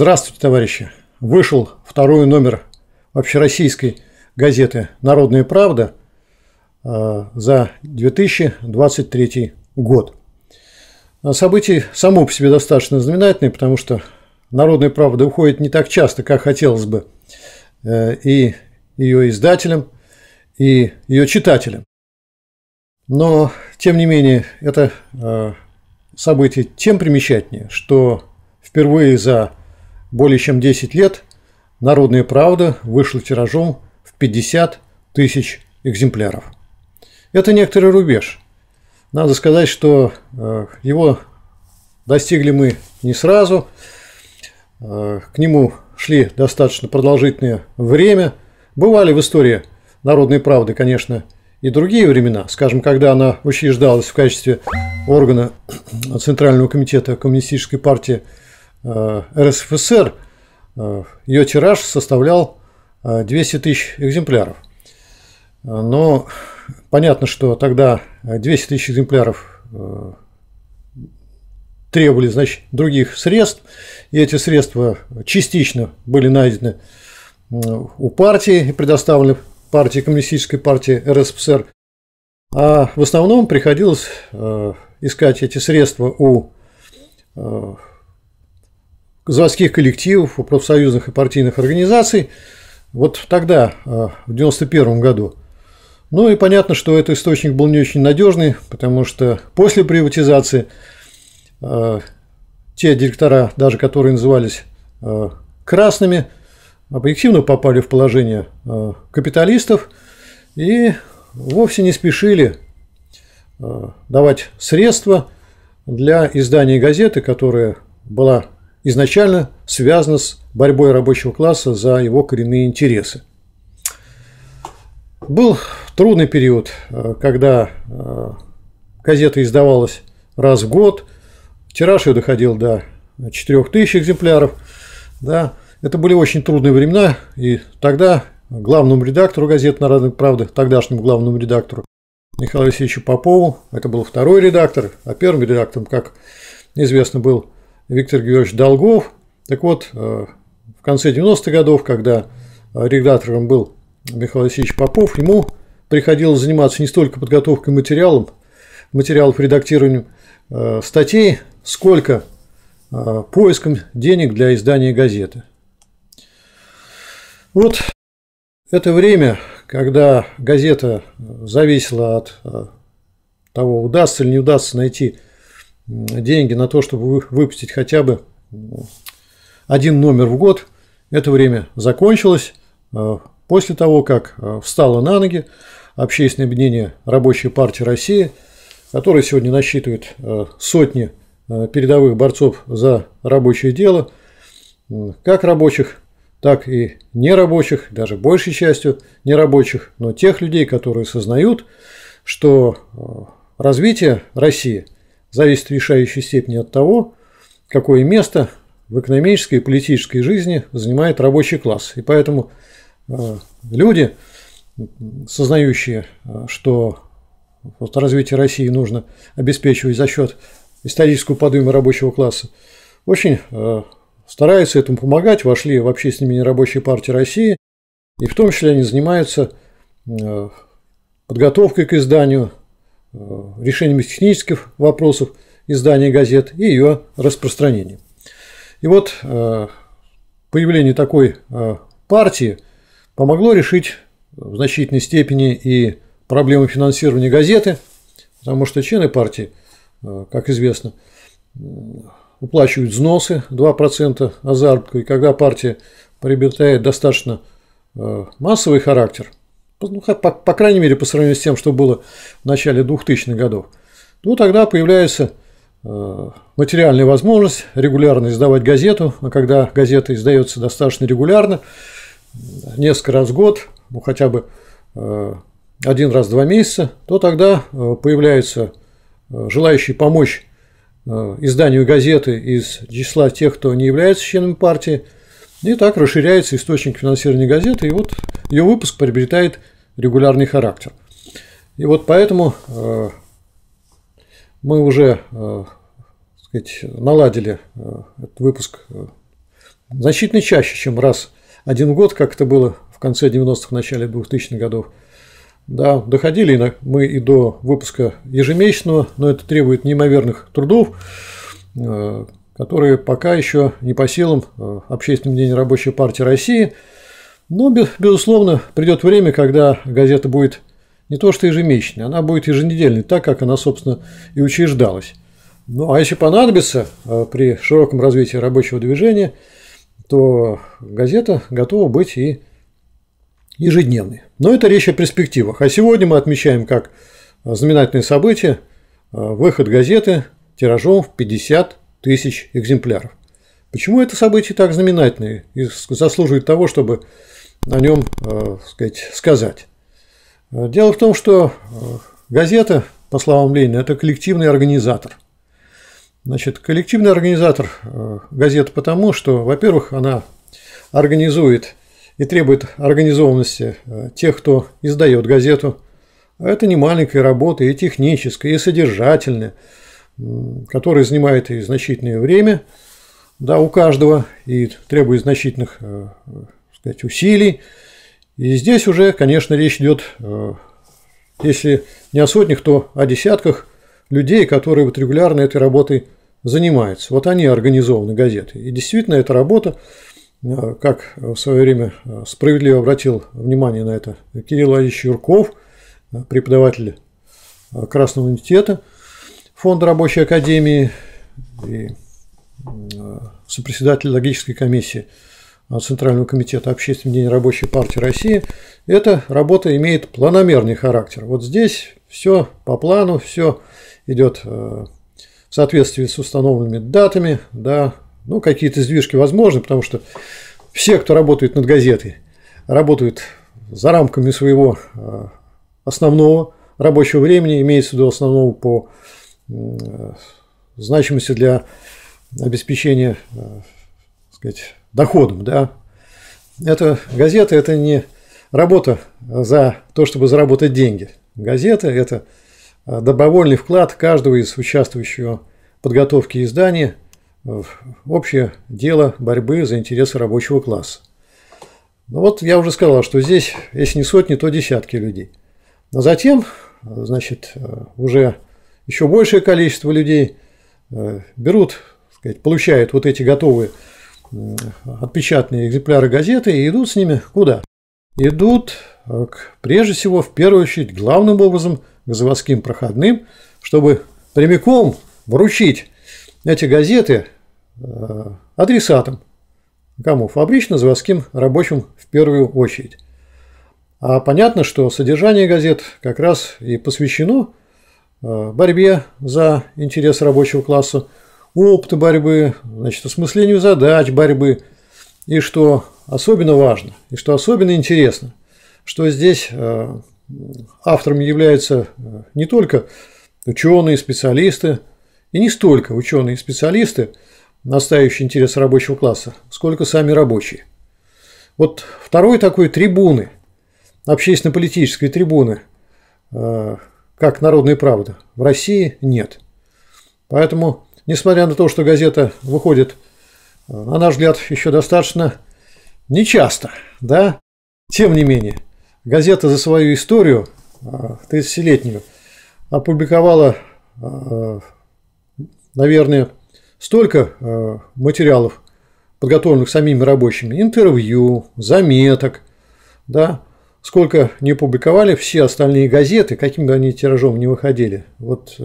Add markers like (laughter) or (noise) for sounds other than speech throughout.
Здравствуйте, товарищи! Вышел второй номер общероссийской газеты «Народная правда» э, за 2023 год. Событие само по себе достаточно знаменательное, потому что «Народная правда» уходит не так часто, как хотелось бы э, и ее издателям, и ее читателям. Но, тем не менее, это э, событие тем примечательнее, что впервые за более чем 10 лет «Народная правда» вышла тиражом в 50 тысяч экземпляров. Это некоторый рубеж. Надо сказать, что э, его достигли мы не сразу. Э, к нему шли достаточно продолжительное время. Бывали в истории народной правды, конечно, и другие времена, скажем, когда она учреждалась в качестве органа (clears throat) Центрального комитета Коммунистической партии Э, РСФСР э, ее тираж составлял 200 э, тысяч экземпляров. Но понятно, что тогда 200 тысяч экземпляров требовали значит, других средств, и эти средства частично были найдены у партии и предоставлены партии Коммунистической партии РСФСР. А в основном приходилось искать эти средства у заводских коллективов, у профсоюзных и партийных организаций вот тогда, а, в 1991 году. Ну и понятно, что этот источник был не очень надежный, потому что после приватизации а, те директора, даже которые назывались а, красными, объективно попали в положение капиталистов и вовсе не спешили давать средства для издания газеты, которая была изначально связано с борьбой рабочего класса за его коренные интересы. Был трудный период, э, когда э, газета издавалась раз в год, тираж ее доходил до 4000 экземпляров. Да. Это были очень трудные времена, и тогда главному редактору газеты «Народная правда», тогдашнему главному редактору Михаилу Алексеевичу Попову, это был второй редактор, а первым редактором, как известно, был Виктор Георгиевич Долгов. Так вот, э, в конце 90-х годов, когда э, редактором был Михаил Васильевич Попов, ему приходилось заниматься не столько подготовкой материалов, материалов редактированием э, статей, сколько поиском денег для издания газеты. Вот это время, когда газета зависела от того, удастся или не удастся найти деньги на то, чтобы выпустить хотя бы один номер в год. Это время закончилось. Э, после того, как э, встало на ноги общественное объединение Рабочей партии России, которое сегодня насчитывает э, сотни передовых борцов за рабочее дело, как рабочих, так и нерабочих, даже большей частью нерабочих, но тех людей, которые сознают, что развитие России – зависит в решающей степени от того, какое место в экономической и политической жизни занимает рабочий класс. И поэтому э, люди, сознающие, э, что вот развитие России нужно обеспечивать за счет исторического подъема рабочего класса, очень э, стараются этому помогать, вошли в общественные рабочие партии России, и в том числе они занимаются подготовкой к изданию Э, решением технических вопросов издания газет и ее распространением. И вот э, появление такой э, партии помогло решить в значительной степени и проблемы финансирования газеты, потому что члены партии, как известно, уплачивают взносы 2% от заработка, и когда партия приобретает достаточно массовый характер – ну, по, по крайней мере, по сравнению с тем, что было в начале 2000-х годов, ну, тогда появляется э, материальная возможность регулярно издавать газету, а когда газета издается достаточно регулярно, несколько раз в год, ну хотя бы э, один раз в два месяца, то тогда э, появляются желающие помочь изданию газеты из числа тех, кто не является членом партии, и так расширяется источник финансирования газеты, и вот ее выпуск приобретает регулярный характер. И вот поэтому э, мы уже э, сказать, наладили э, этот выпуск значительно чаще, чем раз один год, как это было в конце 90-х, начале 2000-х годов. Да, доходили мы и до выпуска ежемесячного, но это требует неимоверных трудов, которые пока еще не по силам Общественным день рабочей партии России – но, ну, безусловно, придет время, когда газета будет не то что ежемесячной, она будет еженедельной, так как она, собственно, и учреждалась. Ну, а если понадобится э, при широком развитии рабочего движения, то газета готова быть и ежедневной. Но это речь о перспективах. А сегодня мы отмечаем как знаменательное событие э, выход газеты тиражом в 50 тысяч экземпляров. Почему это событие так знаменательное и заслуживает того, чтобы о нем э, так сказать, сказать. Дело в том, что э, газета, по словам Ленина, это коллективный организатор. Значит, коллективный организатор э, газеты потому, что, во-первых, она организует и требует организованности тех, кто издает газету. Это не маленькая работа, и техническая, и содержательная, которая занимает и значительное время да, у каждого, и требует значительных сказать, усилий. И здесь уже, конечно, речь идет, э, если не о сотнях, то о десятках людей, которые вот регулярно этой работой занимаются. Вот они организованы, газеты. И действительно, эта работа, э, как в свое время э, справедливо обратил внимание на это Кирилл Ильич Юрков, преподаватель Красного университета, Фонда рабочей академии и сопредседатель логической комиссии – а, Центрального комитета Общественной день рабочей партии России, эта работа имеет планомерный характер. Вот здесь все по плану, все идет э, в соответствии с установленными датами, да, ну, какие-то сдвижки возможны, потому что все, кто работает над газетой, работают за рамками своего э, основного рабочего времени, имеется в виду основного по э, значимости для обеспечения сказать, доходом. Да? Это газета – это не работа за то, чтобы заработать деньги. Газета – это э, добровольный вклад каждого из участвующего подготовки издания в общее дело борьбы за интересы рабочего класса. Ну вот я уже сказал, что здесь, если не сотни, то десятки людей. А затем, значит, э, уже еще большее количество людей э, берут, сказать, получают вот эти готовые отпечатанные экземпляры газеты и идут с ними куда? Идут, э, к, прежде всего, в первую очередь, главным образом к заводским проходным, чтобы прямиком вручить эти газеты э, адресатам. Кому? Фабрично-заводским рабочим в первую очередь. А понятно, что содержание газет как раз и посвящено э, борьбе за интерес рабочего класса опыта борьбы, значит, осмыслению задач борьбы. И что особенно важно, и что особенно интересно, что здесь э, авторами являются э, не только ученые, специалисты, и не столько ученые и специалисты, настаивающие интерес рабочего класса, сколько сами рабочие. Вот второй такой трибуны, общественно-политической трибуны, э, как «Народная правда», в России нет. Поэтому несмотря на то, что газета выходит, э, на наш взгляд, еще достаточно нечасто, да, тем не менее, газета за свою историю, 30-летнюю, э, опубликовала, э, наверное, столько материалов, подготовленных самими рабочими, интервью, заметок, да, сколько не публиковали все остальные газеты, каким бы они тиражом не выходили. Вот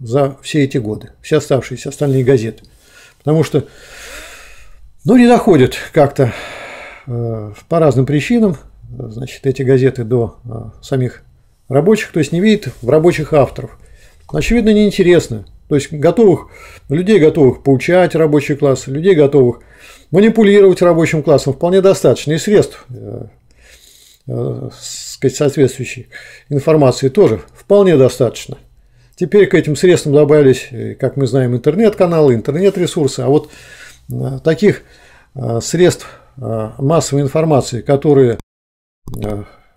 за все эти годы, все оставшиеся остальные газеты. Потому что, ну, не доходят как-то э, по разным причинам, значит, эти газеты до э, самих рабочих, то есть не видят в рабочих авторов. Очевидно, неинтересно. То есть готовых, людей готовых поучать рабочий класс, людей готовых манипулировать рабочим классом вполне достаточно. И средств э, э, соответствующей информации тоже вполне достаточно. Теперь к этим средствам добавились, э, как мы знаем, интернет-каналы, интернет-ресурсы. А вот э, таких э, средств массовой информации, которые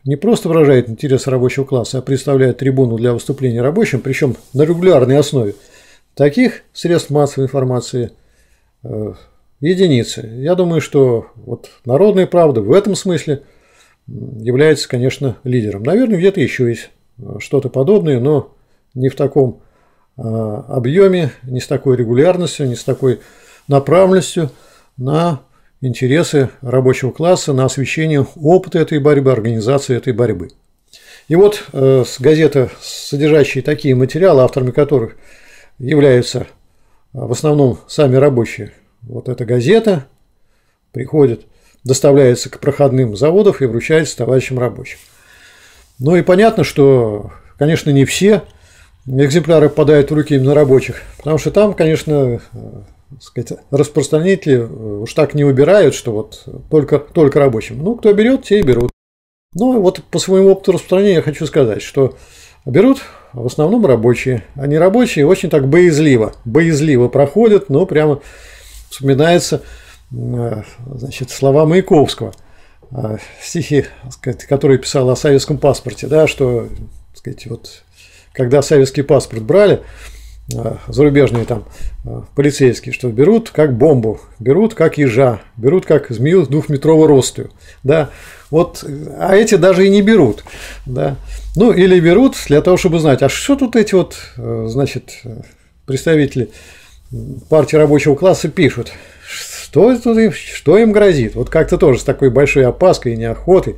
не просто выражают интерес рабочего класса, а представляют трибуну для выступления рабочим, причем на регулярной основе, таких средств массовой информации единицы. Я думаю, что вот народная правда в этом смысле является, конечно, лидером. Наверное, где-то еще есть что-то подобное, но не в таком а, объеме, не с такой регулярностью, не с такой направленностью на интересы рабочего класса, на освещение опыта этой борьбы, организации этой борьбы. И вот э, газета, содержащая такие материалы, авторами которых являются а, в основном сами рабочие, вот эта газета приходит, доставляется к проходным заводов и вручается товарищам рабочим. Ну и понятно, что, конечно, не все – экземпляры попадают в руки именно рабочих. Потому что там, конечно, э, сказать, распространители э, уж так не выбирают, что вот только, только рабочим. Ну, кто берет, те и берут. Ну, вот по своему опыту распространения я хочу сказать, что берут в основном рабочие. они рабочие очень так боязливо, боязливо проходят, но прямо вспоминается э, значит, слова Маяковского, стихи, сказать, которые писал о советском паспорте, да, что сказать, вот когда советский паспорт брали, э, зарубежные там э, полицейские, что берут как бомбу, берут как ежа, берут как змею двухметрового роста. Да? Вот, а эти даже и не берут. Да? Ну, или берут для того, чтобы знать, а что тут эти вот, э, значит, представители партии рабочего класса пишут, что, тут что им грозит. Вот как-то тоже с такой большой опаской и неохотой.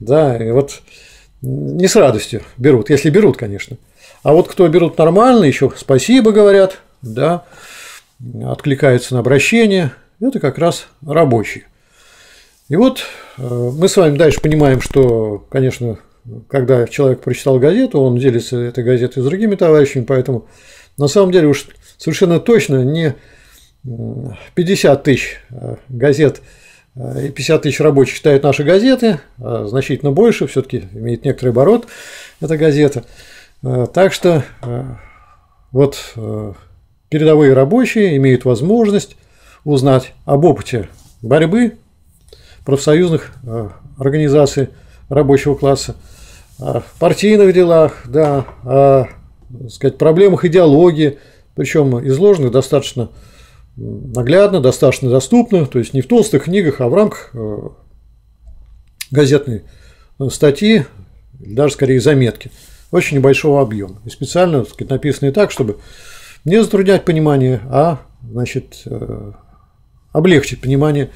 Да, и вот не с радостью берут, если берут, конечно. А вот кто берут нормально, еще спасибо говорят, да, откликаются на обращение, это как раз рабочие. И вот э, мы с вами дальше понимаем, что, конечно, когда человек прочитал газету, он делится этой газетой с другими товарищами, поэтому на самом деле уж совершенно точно не 50 тысяч э, газет э, и 50 тысяч рабочих читают наши газеты, а значительно больше, все-таки имеет некоторый оборот эта газета. Э, так что э, вот э, передовые рабочие имеют возможность узнать об опыте борьбы профсоюзных организаций рабочего класса, в партийных делах, да, о сказать, проблемах идеологии, причем изложенных достаточно наглядно, достаточно доступно, то есть не в толстых книгах, а в рамках газетной статьи, даже скорее заметки очень небольшого объема. И специально так сказать, написанные так, чтобы не затруднять понимание, а значит, э, облегчить понимание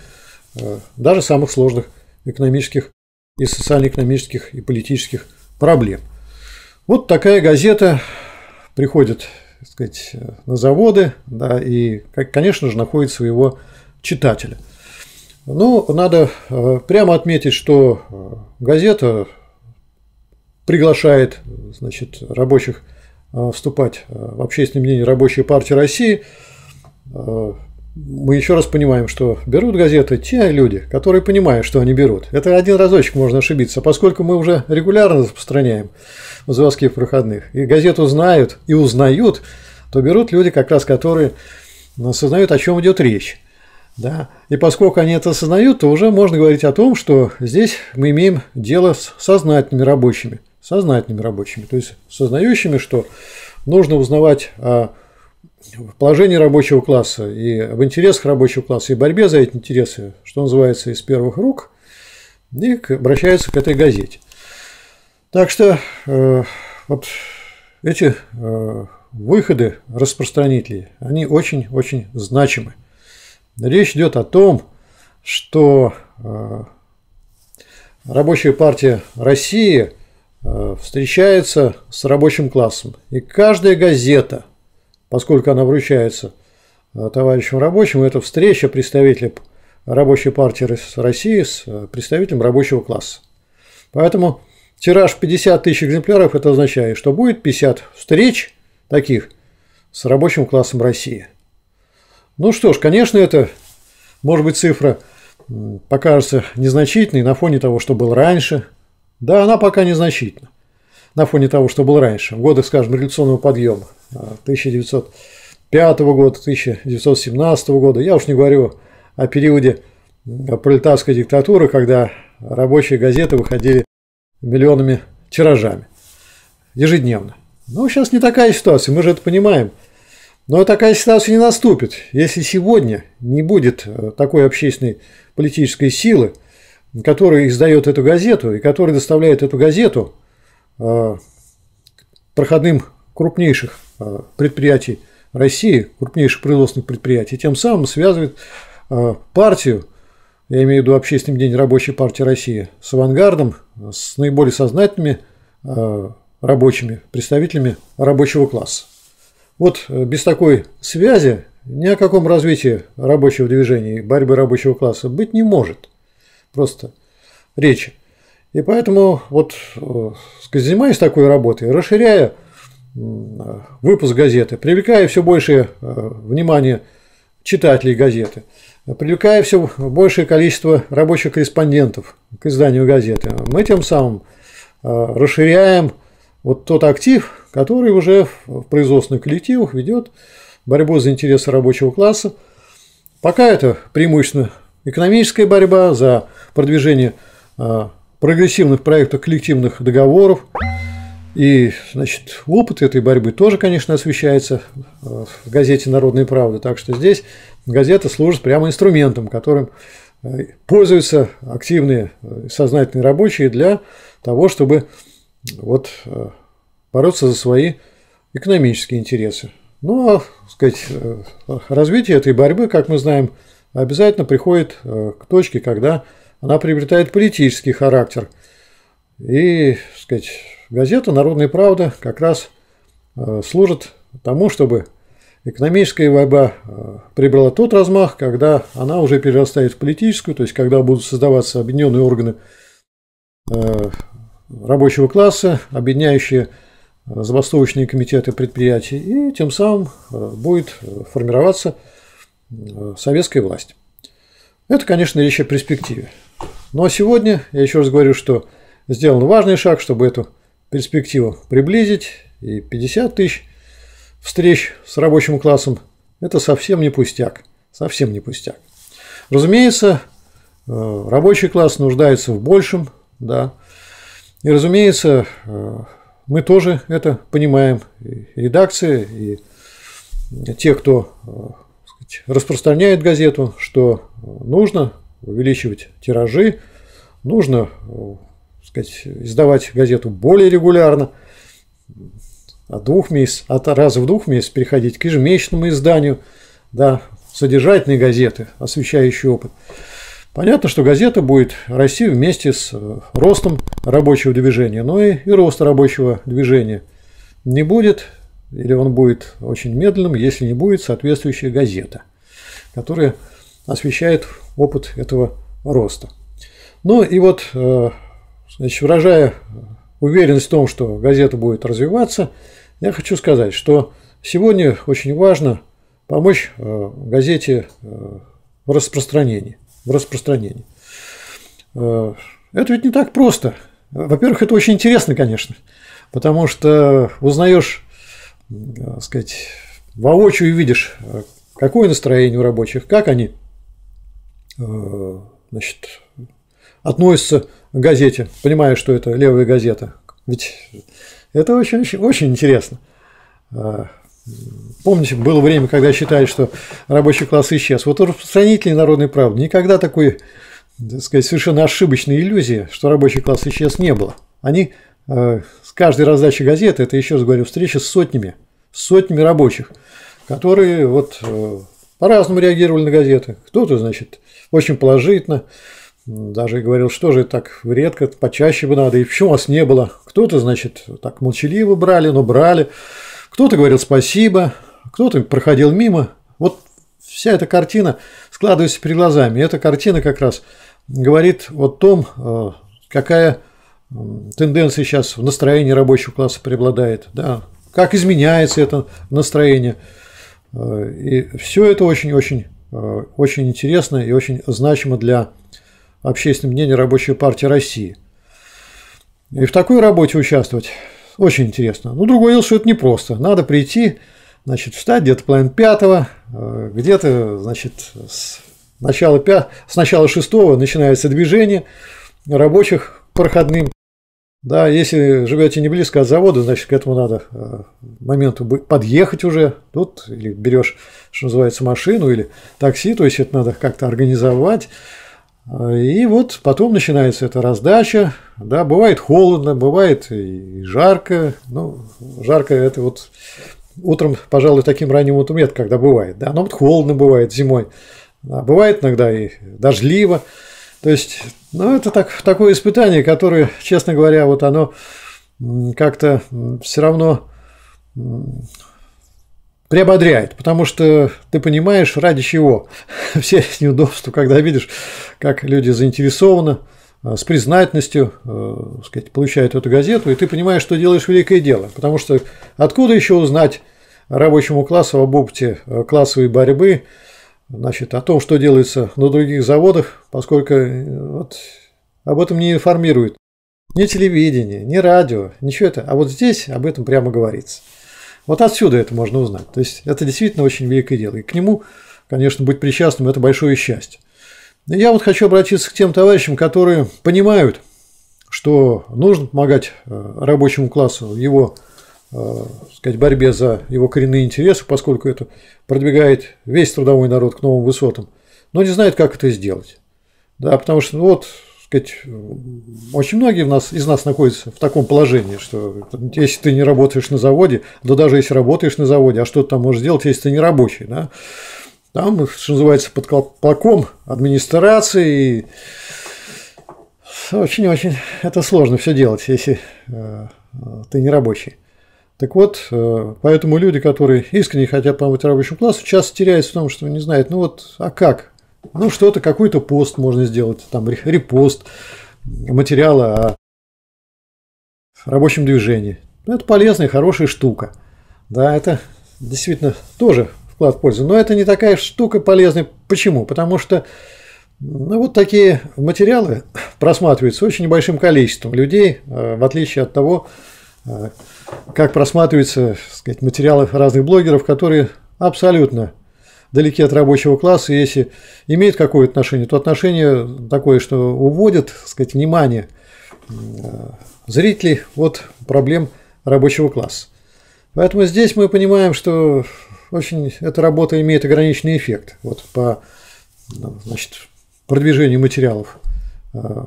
э, даже самых сложных экономических и социально-экономических и политических проблем. Вот такая газета приходит так сказать, на заводы, да, и, конечно же, находит своего читателя. Ну, надо э, прямо отметить, что газета приглашает значит, рабочих э, вступать э, в общественное мнение Рабочей партии России, э, мы еще раз понимаем, что берут газеты те люди, которые понимают, что они берут. Это один разочек можно ошибиться, поскольку мы уже регулярно распространяем в заводских проходных. И газету знают и узнают, то берут люди, как раз которые ну, осознают, о чем идет речь. Да? И поскольку они это осознают, то уже можно говорить о том, что здесь мы имеем дело с сознательными рабочими – сознательными рабочими, то есть сознающими, что нужно узнавать о положении рабочего класса и об интересах рабочего класса и борьбе за эти интересы, что называется, из первых рук, и обращаются к этой газете. Так что э, вот эти э, выходы распространителей, они очень-очень значимы. Речь идет о том, что э, Рабочая партия России – Э, встречается с рабочим классом. И каждая газета, поскольку она вручается э, товарищам рабочим, это встреча представителя рабочей партии России с э, представителем рабочего класса. Поэтому тираж 50 тысяч экземпляров, это означает, что будет 50 встреч таких с рабочим классом России. Ну что ж, конечно, это, может быть, цифра покажется незначительной на фоне того, что было раньше – да, она пока незначительна на фоне того, что было раньше, в годы, скажем, революционного подъема 1905 а, года, 1917 года. Я уж не говорю о периоде э, пролетарской диктатуры, когда рабочие газеты выходили миллионами тиражами ежедневно. Ну, сейчас не такая ситуация, мы же это понимаем. Но такая ситуация не наступит, если сегодня не будет э, такой общественной политической силы, который издает эту газету и который доставляет эту газету э, проходным крупнейших э, предприятий России, крупнейших производственных предприятий, тем самым связывает э, партию, я имею в виду Общественный день рабочей партии России, с авангардом, с наиболее сознательными рабочими, представителями рабочего класса. Вот без такой связи ни о каком развитии рабочего движения и борьбы рабочего класса быть не может просто речи. И поэтому вот э, занимаясь такой работой, расширяя э, выпуск газеты, привлекая все больше э, внимания читателей газеты, привлекая все большее количество рабочих корреспондентов к изданию газеты, мы тем самым расширяем вот тот актив, который уже в производственных коллективах ведет борьбу за интересы рабочего класса. Пока это преимущественно экономическая борьба за продвижение а, прогрессивных проектов коллективных договоров. И, значит, опыт этой борьбы тоже, конечно, освещается а, в газете «Народная правда». Так что здесь газета служит прямо инструментом, которым а, пользуются активные э, сознательные рабочие для того, чтобы вот, бороться за свои экономические интересы. Ну, а, сказать, э, развитие этой борьбы, как мы знаем, обязательно приходит э, к точке, когда она приобретает политический характер. И, так сказать, газета «Народная правда» как раз э, служит тому, чтобы экономическая борьба э, приобрела тот размах, когда она уже перерастает в политическую, то есть когда будут создаваться объединенные органы э, рабочего класса, объединяющие забастовочные комитеты предприятий, и тем самым будет формироваться советская власть. Это, конечно, речь о перспективе. Ну а сегодня, я еще раз говорю, что сделан важный шаг, чтобы эту перспективу приблизить. И 50 тысяч встреч с рабочим классом – это совсем не пустяк. Совсем не пустяк. Разумеется, э, рабочий класс нуждается в большем, да. И, разумеется, э, мы тоже это понимаем. И редакция, и те, кто э, сказать, распространяет газету, что нужно увеличивать тиражи, нужно э, сказать, издавать газету более регулярно, от, двух месяц, от раза в двух месяц переходить к ежемесячному изданию, да, содержательные газеты, освещающие опыт. Понятно, что газета будет расти вместе с э, ростом рабочего движения, но и, и рост рабочего движения не будет, или он будет очень медленным, если не будет соответствующая газета, которая освещает опыт этого роста. Ну и вот, э, значит, выражая уверенность в том, что газета будет развиваться, я хочу сказать, что сегодня очень важно помочь э, газете э, в распространении. В распространении. Это ведь не так просто. Во-первых, это очень интересно, конечно, потому что узнаешь, так сказать, воочию видишь, какое настроение у рабочих, как они Э, значит, относится к э, газете, понимая, что это левая газета. Ведь это очень, очень, очень интересно. Э, помните, было время, когда считали, что рабочий класс исчез. Вот распространители народной правды никогда такой, так сказать, совершенно ошибочной иллюзии, что рабочий класс исчез, не было. Они с каждой раздачей газеты, это еще раз говорю, встреча с сотнями, сотнями рабочих, которые вот по-разному реагировали на газеты. Кто-то, значит, очень положительно, даже говорил, что же так редко, почаще бы надо, и почему вас не было. Кто-то, значит, так молчаливо брали, но брали. Кто-то говорил спасибо, кто-то проходил мимо. Вот вся эта картина складывается перед глазами. эта картина как раз говорит о том, э, какая тенденция сейчас в настроении рабочего класса преобладает, да, как изменяется это настроение. Э, и все это очень-очень э, очень интересно и очень значимо для общественного мнения Рабочей партии России. И в такой работе участвовать очень интересно. Но ну, другое дело, что это непросто. Надо прийти, значит, встать где-то план пятого, э, где-то, значит, с начала, пя... с начала шестого начинается движение рабочих проходным, да, если живете не близко от завода, значит, к этому надо э, моменту подъехать уже. Тут или берешь, что называется, машину или такси, то есть это надо как-то организовать. Э, и вот потом начинается эта раздача. Да, бывает холодно, бывает и жарко. Ну, жарко это вот утром, пожалуй, таким ранним утром нет, когда бывает. Да, но вот холодно бывает зимой. Да, бывает иногда и дождливо. То есть, ну, это так, такое испытание, которое, честно говоря, вот оно как-то все равно приободряет, потому что ты понимаешь, ради чего (laughs) все эти неудобства, когда видишь, как люди заинтересованы, э, с признательностью э, сказать, получают эту газету, и ты понимаешь, что делаешь великое дело. Потому что откуда еще узнать рабочему классу об опыте э, классовой борьбы, Значит, о том, что делается на других заводах, поскольку э, вот, об этом не информируют ни телевидение, ни радио, ничего это. А вот здесь об этом прямо говорится. Вот отсюда это можно узнать. То есть это действительно очень великое дело. И к нему, конечно, быть причастным – это большое счастье. И я вот хочу обратиться к тем товарищам, которые понимают, что нужно помогать э, рабочему классу в его Э, сказать, борьбе за его коренные интересы, поскольку это продвигает весь трудовой народ к новым высотам, но не знает, как это сделать. Да, потому что, ну вот, сказать, очень многие в нас, из нас находятся в таком положении, что если ты не работаешь на заводе, да даже если работаешь на заводе, а что ты там можешь сделать, если ты не рабочий, да? Там, что называется, под колпаком администрации, очень-очень это сложно все делать, если э, ты не рабочий. Так вот, э, поэтому люди, которые искренне хотят помочь рабочему классу, часто теряются в том, что не знают, ну вот, а как? Ну что-то, какой-то пост можно сделать, там репост материала о рабочем движении. Это полезная, хорошая штука. Да, это действительно тоже вклад в пользу. Но это не такая штука полезная. Почему? Потому что ну, вот такие материалы (coughs) просматриваются очень небольшим количеством людей, э, в отличие от того, э, как просматриваются сказать, материалы разных блогеров, которые абсолютно далеки от рабочего класса, и если имеют какое-то отношение, то отношение такое, что уводит так сказать, внимание э, зрителей от проблем рабочего класса. Поэтому здесь мы понимаем, что очень эта работа имеет ограниченный эффект вот, по ну, значит, продвижению материалов э,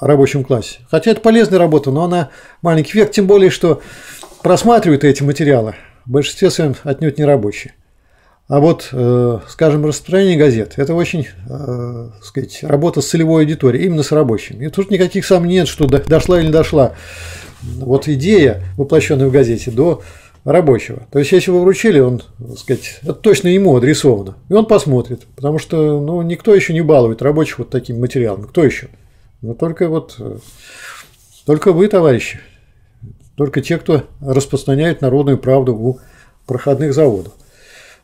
рабочем классе. Хотя это полезная работа, но она маленький век, тем более, что просматривают эти материалы в большинстве своем отнюдь не рабочие. А вот, э, скажем, распространение газет – это очень, э, сказать, работа с целевой аудиторией, именно с рабочими. И тут никаких сомнений нет, что дошла или не дошла вот идея, воплощенная в газете, до рабочего. То есть, если вы вручили, он, так сказать, это точно ему адресовано. И он посмотрит, потому что ну, никто еще не балует рабочих вот таким материалом. Кто еще? Но только вот, э, только вы, товарищи, только те, кто распространяет народную правду у проходных заводов.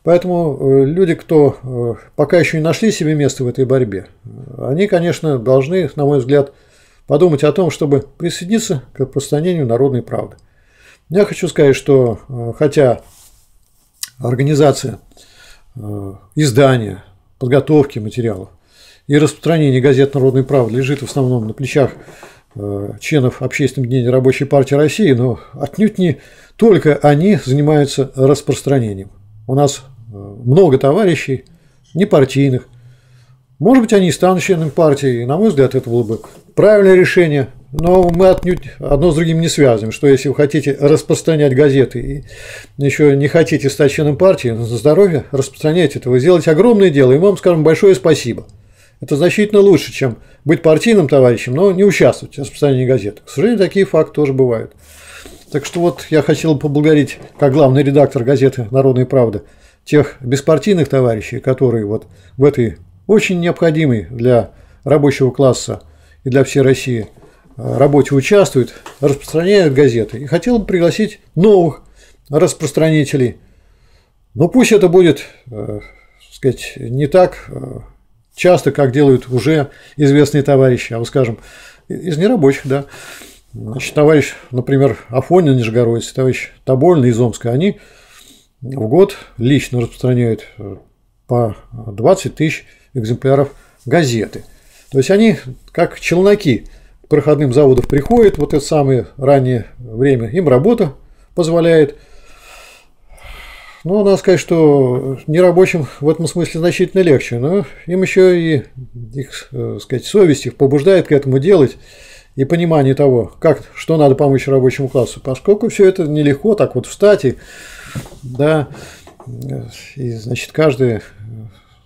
Поэтому э, люди, кто э, пока еще не нашли себе место в этой борьбе, они, конечно, должны, на мой взгляд, подумать о том, чтобы присоединиться к распространению народной правды. Я хочу сказать, что хотя организация издания, подготовки материалов и распространение газет «Народной правды» лежит в основном на плечах э, членов Общественного дня Рабочей партии России, но отнюдь не только они занимаются распространением. У нас э, много товарищей непартийных. Может быть, они и станут членами партии, и, на мой взгляд, это было бы правильное решение, но мы отнюдь одно с другим не связываем, что если вы хотите распространять газеты и еще не хотите стать членом партии, за здоровье распространяйте это, вы сделаете огромное дело, и мы вам скажем большое спасибо. Это значительно лучше, чем быть партийным товарищем, но не участвовать в распространении газет. К сожалению, такие факты тоже бывают. Так что вот я хотел поблагодарить, как главный редактор газеты «Народная правда», тех беспартийных товарищей, которые вот в этой очень необходимой для рабочего класса и для всей России э, работе участвуют, распространяют газеты. И хотел бы пригласить новых распространителей. Но ну, пусть это будет, э, сказать, не так э, часто, как делают уже известные товарищи, а вот скажем, из нерабочих, да. Значит, товарищ, например, Афонин Нижегородец, товарищ Тобольный из Омска, они в год лично распространяют э, по 20 тысяч экземпляров газеты. То есть они как челноки к проходным заводов приходят, вот это самое раннее время, им работа позволяет – ну, надо сказать, что нерабочим в этом смысле значительно легче, но им еще и их, э, сказать, совесть их побуждает к этому делать и понимание того, как, что надо помочь рабочему классу, поскольку все это нелегко так вот встать и, да, и, значит, каждый, э,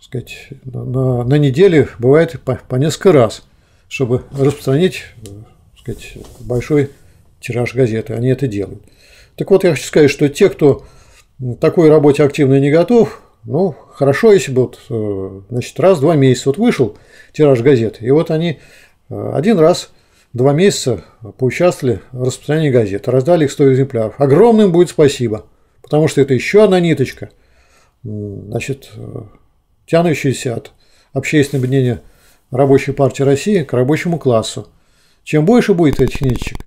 сказать, на, на неделе бывает по, по несколько раз, чтобы распространить, э, сказать, большой тираж газеты, они это делают. Так вот, я хочу сказать, что те, кто такой работе активно не готов. Ну, хорошо, если бы вот, э, значит, раз в два месяца. Вот вышел тираж газет, и вот они э, один раз в два месяца поучаствовали в распространении газет, раздали их 100 экземпляров. Огромным будет спасибо, потому что это еще одна ниточка, значит, э, тянущаяся от общественного мнения рабочей партии России к рабочему классу. Чем больше будет этих ниточек,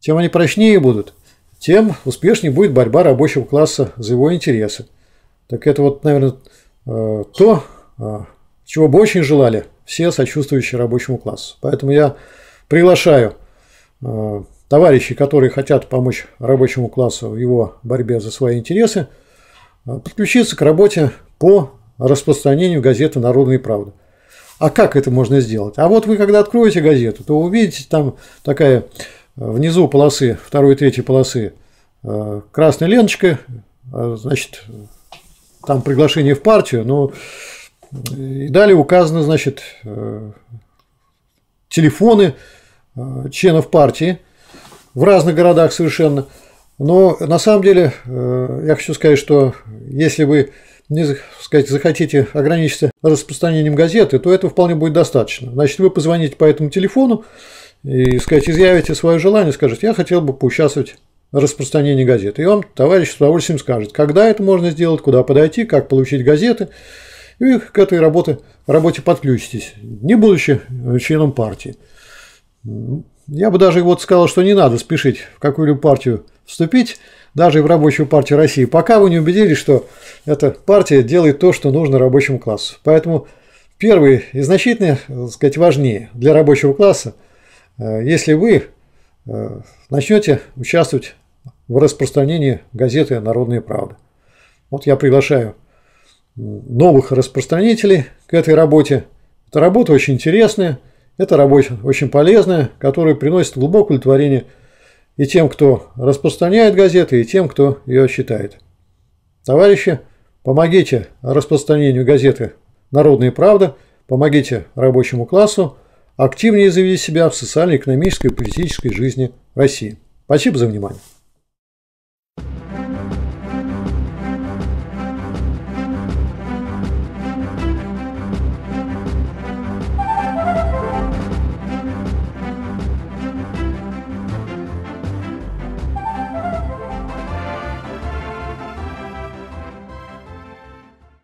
тем они прочнее будут – тем успешнее будет борьба рабочего класса за его интересы. Так это вот, наверное, э, то, э, чего бы очень желали все сочувствующие рабочему классу. Поэтому я приглашаю э, товарищей, которые хотят помочь рабочему классу в его борьбе за свои интересы, подключиться к работе по распространению газеты «Народная правда». А как это можно сделать? А вот вы, когда откроете газету, то увидите там такая внизу полосы, второй и третьей полосы, э, красная ленточка, э, значит, там приглашение в партию, но э, и далее указаны, значит, телефоны членов партии в разных городах совершенно. Но на самом деле я хочу сказать, что если вы не сказать, захотите ограничиться распространением газеты, то этого вполне будет достаточно. Значит, вы позвоните по этому телефону, и сказать, изъявите свое желание, скажете, я хотел бы поучаствовать в распространении газеты. И он, товарищ с удовольствием скажет, когда это можно сделать, куда подойти, как получить газеты. И вы к этой работе, работе подключитесь, не будучи членом партии. Я бы даже вот сказал, что не надо спешить в какую-либо партию вступить, даже в рабочую партию России, пока вы не убедились, что эта партия делает то, что нужно рабочему классу. Поэтому первый и значительный, так сказать, важнее для рабочего класса – Э, если вы э, начнете участвовать в распространении газеты «Народные правды», Вот я приглашаю новых распространителей к этой работе. Это работа очень интересная, это работа очень полезная, которая приносит глубокое удовлетворение и тем, кто распространяет газеты, и тем, кто ее читает. Товарищи, помогите распространению газеты «Народные правда», помогите рабочему классу – активнее завели себя в социально-экономической и политической жизни России. Спасибо за внимание.